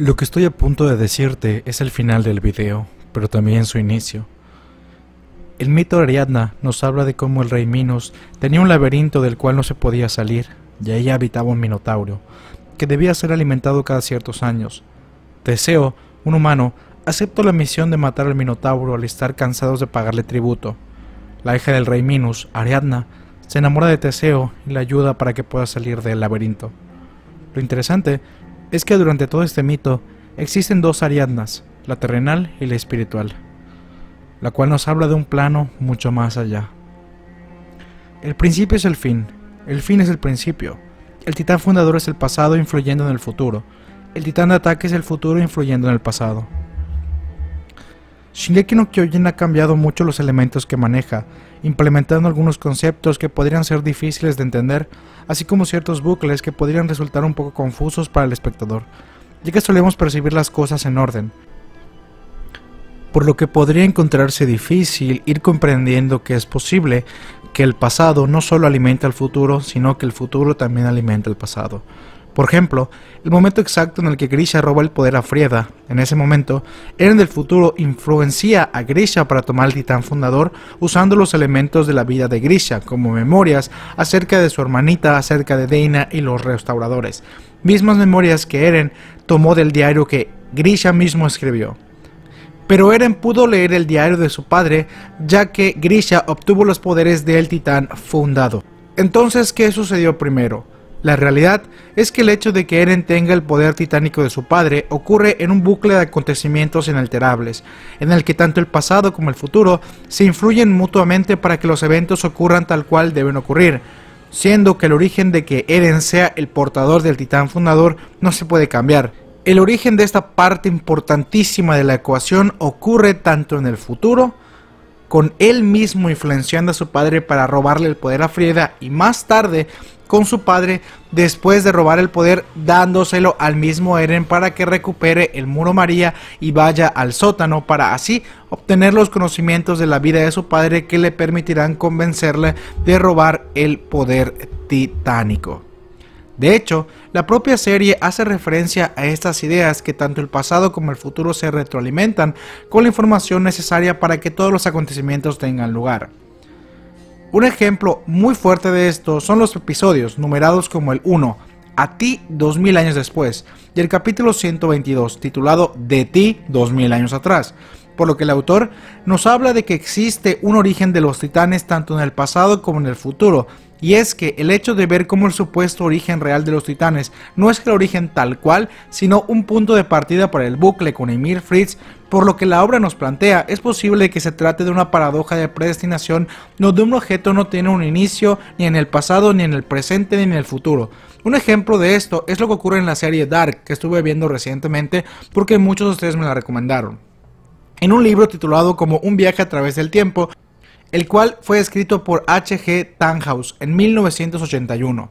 Lo que estoy a punto de decirte es el final del video, pero también su inicio. El mito de Ariadna nos habla de cómo el rey Minos tenía un laberinto del cual no se podía salir, y ahí habitaba un minotauro, que debía ser alimentado cada ciertos años. Teseo, un humano, aceptó la misión de matar al minotauro al estar cansados de pagarle tributo. La hija del rey Minos, Ariadna, se enamora de Teseo y la ayuda para que pueda salir del laberinto. Lo interesante es que durante todo este mito existen dos Ariadnas, la terrenal y la espiritual, la cual nos habla de un plano mucho más allá. El principio es el fin, el fin es el principio, el titán fundador es el pasado influyendo en el futuro, el titán de ataque es el futuro influyendo en el pasado. Shingeki no Kyojin ha cambiado mucho los elementos que maneja, implementando algunos conceptos que podrían ser difíciles de entender, así como ciertos bucles que podrían resultar un poco confusos para el espectador, ya que solemos percibir las cosas en orden, por lo que podría encontrarse difícil ir comprendiendo que es posible que el pasado no solo alimenta al futuro, sino que el futuro también alimenta el pasado. Por ejemplo, el momento exacto en el que Grisha roba el poder a Frieda, en ese momento, Eren del futuro influencia a Grisha para tomar el titán fundador usando los elementos de la vida de Grisha, como memorias acerca de su hermanita, acerca de Deina y los restauradores, mismas memorias que Eren tomó del diario que Grisha mismo escribió. Pero Eren pudo leer el diario de su padre, ya que Grisha obtuvo los poderes del titán fundado. Entonces, ¿qué sucedió primero? La realidad es que el hecho de que Eren tenga el poder titánico de su padre ocurre en un bucle de acontecimientos inalterables, en el que tanto el pasado como el futuro se influyen mutuamente para que los eventos ocurran tal cual deben ocurrir, siendo que el origen de que Eren sea el portador del titán fundador no se puede cambiar. El origen de esta parte importantísima de la ecuación ocurre tanto en el futuro con él mismo influenciando a su padre para robarle el poder a Frieda y más tarde con su padre después de robar el poder dándoselo al mismo Eren para que recupere el muro María y vaya al sótano para así obtener los conocimientos de la vida de su padre que le permitirán convencerle de robar el poder titánico. De hecho, la propia serie hace referencia a estas ideas que tanto el pasado como el futuro se retroalimentan con la información necesaria para que todos los acontecimientos tengan lugar. Un ejemplo muy fuerte de esto son los episodios numerados como el 1, A ti 2000 años después, y el capítulo 122 titulado De ti 2000 años atrás, por lo que el autor nos habla de que existe un origen de los titanes tanto en el pasado como en el futuro, y es que el hecho de ver como el supuesto origen real de los titanes no es el origen tal cual, sino un punto de partida para el bucle con Emir Fritz, por lo que la obra nos plantea, es posible que se trate de una paradoja de predestinación donde un objeto no tiene un inicio ni en el pasado, ni en el presente, ni en el futuro. Un ejemplo de esto es lo que ocurre en la serie Dark, que estuve viendo recientemente porque muchos de ustedes me la recomendaron. En un libro titulado como Un viaje a través del tiempo, el cual fue escrito por H.G. Tannhaus en 1981,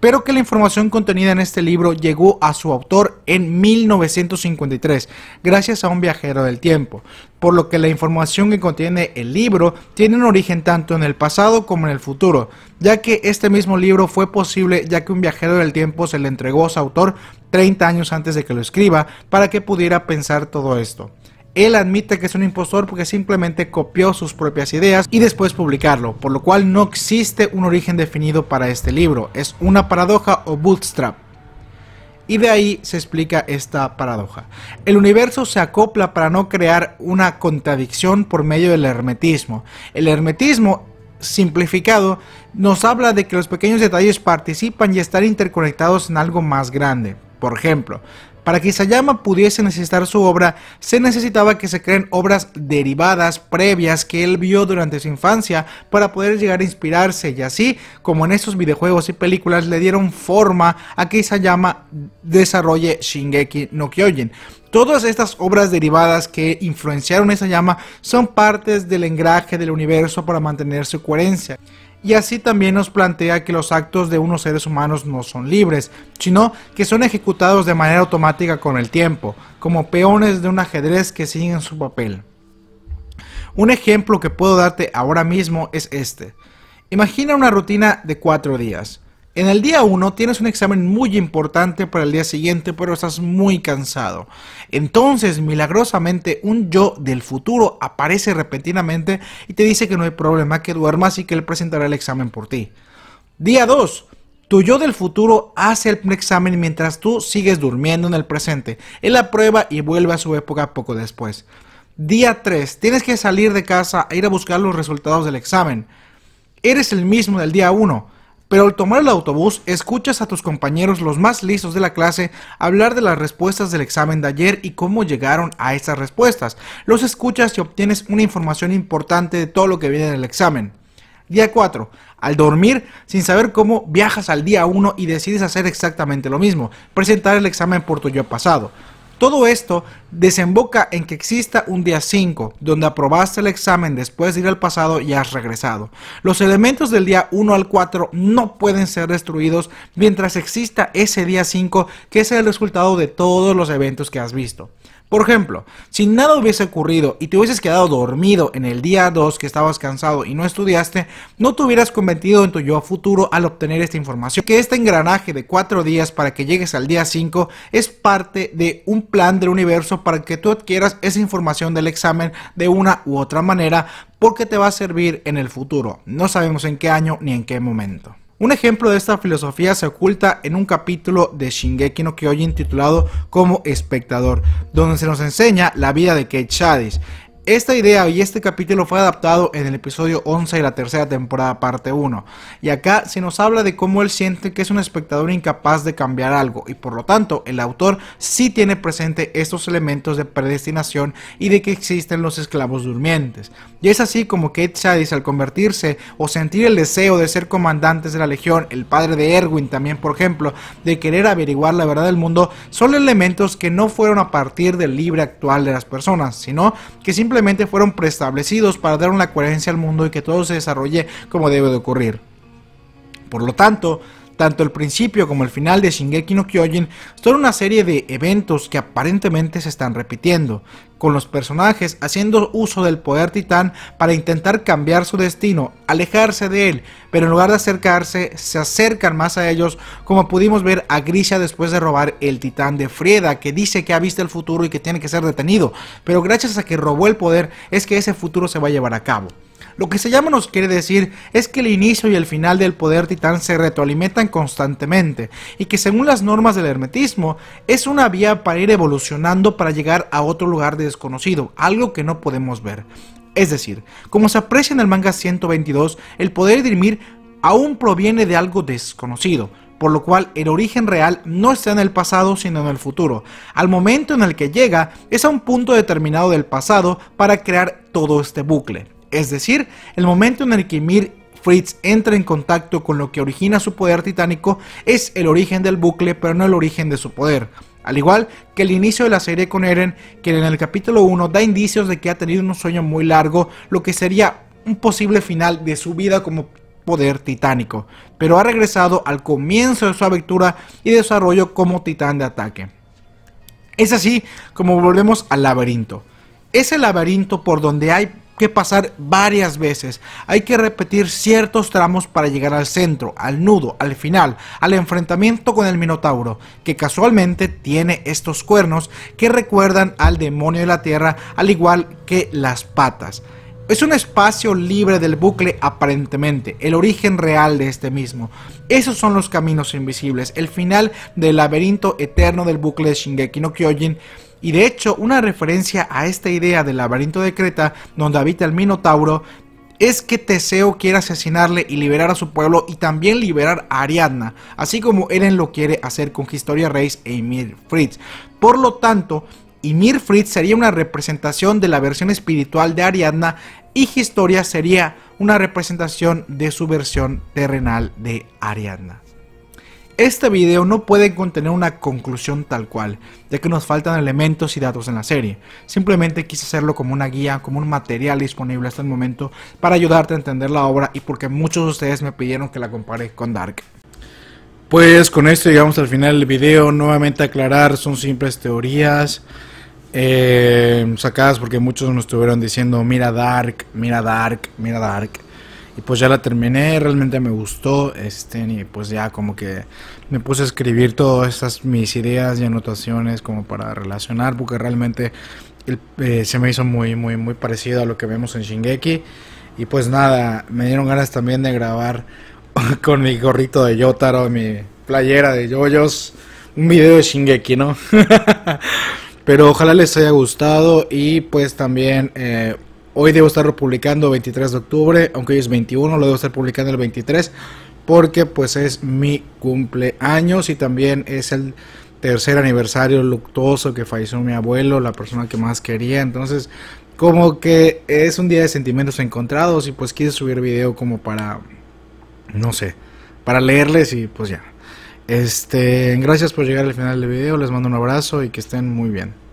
pero que la información contenida en este libro llegó a su autor en 1953, gracias a un viajero del tiempo, por lo que la información que contiene el libro tiene un origen tanto en el pasado como en el futuro, ya que este mismo libro fue posible ya que un viajero del tiempo se le entregó a su autor 30 años antes de que lo escriba para que pudiera pensar todo esto. Él admite que es un impostor porque simplemente copió sus propias ideas y después publicarlo, por lo cual no existe un origen definido para este libro, es una paradoja o bootstrap. Y de ahí se explica esta paradoja. El universo se acopla para no crear una contradicción por medio del hermetismo. El hermetismo simplificado nos habla de que los pequeños detalles participan y están interconectados en algo más grande. Por ejemplo, para que Isayama pudiese necesitar su obra, se necesitaba que se creen obras derivadas previas que él vio durante su infancia para poder llegar a inspirarse y así, como en estos videojuegos y películas, le dieron forma a que Isayama desarrolle Shingeki no Kyojin. Todas estas obras derivadas que influenciaron esa llama son partes del engraje del universo para mantener su coherencia y así también nos plantea que los actos de unos seres humanos no son libres, sino que son ejecutados de manera automática con el tiempo, como peones de un ajedrez que siguen su papel. Un ejemplo que puedo darte ahora mismo es este. Imagina una rutina de cuatro días. En el día 1 tienes un examen muy importante para el día siguiente, pero estás muy cansado. Entonces, milagrosamente, un yo del futuro aparece repentinamente y te dice que no hay problema, que duermas y que él presentará el examen por ti. Día 2. Tu yo del futuro hace el examen mientras tú sigues durmiendo en el presente. Él aprueba y vuelve a su época poco después. Día 3. Tienes que salir de casa e ir a buscar los resultados del examen. Eres el mismo del día 1 pero al tomar el autobús escuchas a tus compañeros los más listos de la clase hablar de las respuestas del examen de ayer y cómo llegaron a esas respuestas. Los escuchas y obtienes una información importante de todo lo que viene en el examen. Día 4. Al dormir, sin saber cómo, viajas al día 1 y decides hacer exactamente lo mismo, presentar el examen por tu yo pasado. Todo esto desemboca en que exista un día 5, donde aprobaste el examen después de ir al pasado y has regresado. Los elementos del día 1 al 4 no pueden ser destruidos mientras exista ese día 5, que es el resultado de todos los eventos que has visto. Por ejemplo, si nada hubiese ocurrido y te hubieses quedado dormido en el día 2 que estabas cansado y no estudiaste, no te hubieras convertido en tu yo futuro al obtener esta información. Que este engranaje de 4 días para que llegues al día 5 es parte de un plan del universo para que tú adquieras esa información del examen de una u otra manera porque te va a servir en el futuro. No sabemos en qué año ni en qué momento. Un ejemplo de esta filosofía se oculta en un capítulo de Shingeki no Kyojin titulado como Espectador, donde se nos enseña la vida de Kate Shadis. Esta idea y este capítulo fue adaptado en el episodio 11 de la tercera temporada parte 1, y acá se nos habla de cómo él siente que es un espectador incapaz de cambiar algo, y por lo tanto el autor sí tiene presente estos elementos de predestinación y de que existen los esclavos durmientes. Y es así como Kate Shadis al convertirse o sentir el deseo de ser comandantes de la Legión, el padre de Erwin también por ejemplo, de querer averiguar la verdad del mundo, son elementos que no fueron a partir del libre actual de las personas, sino que simplemente fueron preestablecidos para dar una coherencia al mundo y que todo se desarrolle como debe de ocurrir. Por lo tanto, tanto el principio como el final de Shingeki no Kyojin son una serie de eventos que aparentemente se están repitiendo, con los personajes haciendo uso del poder titán para intentar cambiar su destino, alejarse de él, pero en lugar de acercarse, se acercan más a ellos, como pudimos ver a Grisha después de robar el titán de Frieda, que dice que ha visto el futuro y que tiene que ser detenido, pero gracias a que robó el poder es que ese futuro se va a llevar a cabo. Lo que se llama nos quiere decir es que el inicio y el final del poder titán se retroalimentan constantemente y que según las normas del hermetismo es una vía para ir evolucionando para llegar a otro lugar desconocido, algo que no podemos ver. Es decir, como se aprecia en el manga 122, el poder de Dirmir aún proviene de algo desconocido, por lo cual el origen real no está en el pasado sino en el futuro. Al momento en el que llega es a un punto determinado del pasado para crear todo este bucle. Es decir, el momento en el que Mir Fritz entra en contacto con lo que origina su poder titánico es el origen del bucle, pero no el origen de su poder. Al igual que el inicio de la serie con Eren, que en el capítulo 1 da indicios de que ha tenido un sueño muy largo, lo que sería un posible final de su vida como poder titánico, pero ha regresado al comienzo de su aventura y desarrollo como titán de ataque. Es así como volvemos al laberinto. Ese laberinto por donde hay que pasar varias veces. Hay que repetir ciertos tramos para llegar al centro, al nudo, al final, al enfrentamiento con el Minotauro, que casualmente tiene estos cuernos que recuerdan al demonio de la tierra, al igual que las patas. Es un espacio libre del bucle aparentemente, el origen real de este mismo. Esos son los caminos invisibles, el final del laberinto eterno del bucle de Shingeki no Kyojin y de hecho, una referencia a esta idea del laberinto de Creta, donde habita el Minotauro, es que Teseo quiere asesinarle y liberar a su pueblo y también liberar a Ariadna, así como Eren lo quiere hacer con Historia Reis e Ymir Fritz. Por lo tanto, Ymir Fritz sería una representación de la versión espiritual de Ariadna y Historia sería una representación de su versión terrenal de Ariadna. Este video no puede contener una conclusión tal cual, ya que nos faltan elementos y datos en la serie. Simplemente quise hacerlo como una guía, como un material disponible hasta el momento para ayudarte a entender la obra y porque muchos de ustedes me pidieron que la compare con Dark. Pues con esto llegamos al final del video, nuevamente aclarar, son simples teorías eh, sacadas porque muchos nos estuvieron diciendo, mira Dark, mira Dark, mira Dark. Y pues ya la terminé, realmente me gustó, este, y pues ya como que me puse a escribir todas estas mis ideas y anotaciones como para relacionar, porque realmente eh, se me hizo muy, muy, muy parecido a lo que vemos en Shingeki. Y pues nada, me dieron ganas también de grabar con mi gorrito de Yotaro, mi playera de Yoyos, un video de Shingeki, ¿no? Pero ojalá les haya gustado y pues también eh, Hoy debo estarlo publicando 23 de octubre, aunque hoy es 21, lo debo estar publicando el 23 porque pues es mi cumpleaños y también es el tercer aniversario luctuoso que falleció mi abuelo, la persona que más quería. Entonces, como que es un día de sentimientos encontrados y pues quise subir video como para, no sé, para leerles y pues ya. Este, gracias por llegar al final del video, les mando un abrazo y que estén muy bien.